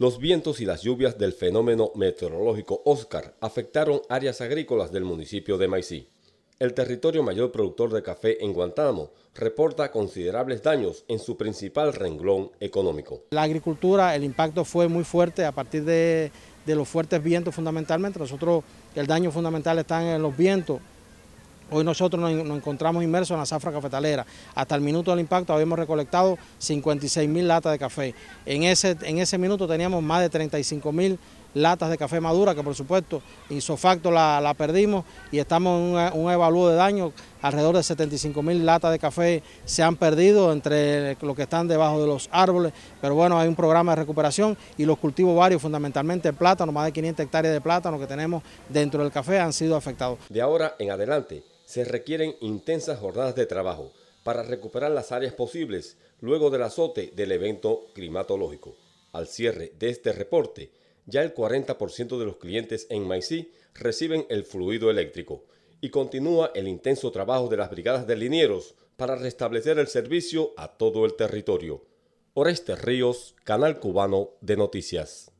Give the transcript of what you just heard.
Los vientos y las lluvias del fenómeno meteorológico Oscar afectaron áreas agrícolas del municipio de Maicí. El territorio mayor productor de café en Guantánamo reporta considerables daños en su principal renglón económico. La agricultura, el impacto fue muy fuerte a partir de, de los fuertes vientos fundamentalmente. Nosotros, el daño fundamental está en los vientos, Hoy nosotros nos, encontramos inmersos en la zafra cafetalera. Hasta el minuto del impacto habíamos recolectado 56 mil latas de café. En ese, en ese minuto teníamos más de 35 mil latas de café madura, que por supuesto, insofacto la, la perdimos y estamos en un, evalúo de daño. Alrededor de 75 mil latas de café se han perdido entre lo que están debajo de los árboles, pero bueno, hay un programa de recuperación y los cultivos varios, fundamentalmente plátano, más de 500 hectáreas de plátano que tenemos dentro del café han sido afectados. De ahora en adelante se requieren intensas jornadas de trabajo para recuperar las áreas posibles luego del azote del evento climatológico. Al cierre de este reporte, ya el 40% de los clientes en Maicí reciben el fluido eléctrico y continúa el intenso trabajo de las brigadas de linieros para restablecer el servicio a todo el territorio. Oreste Ríos, Canal Cubano de Noticias.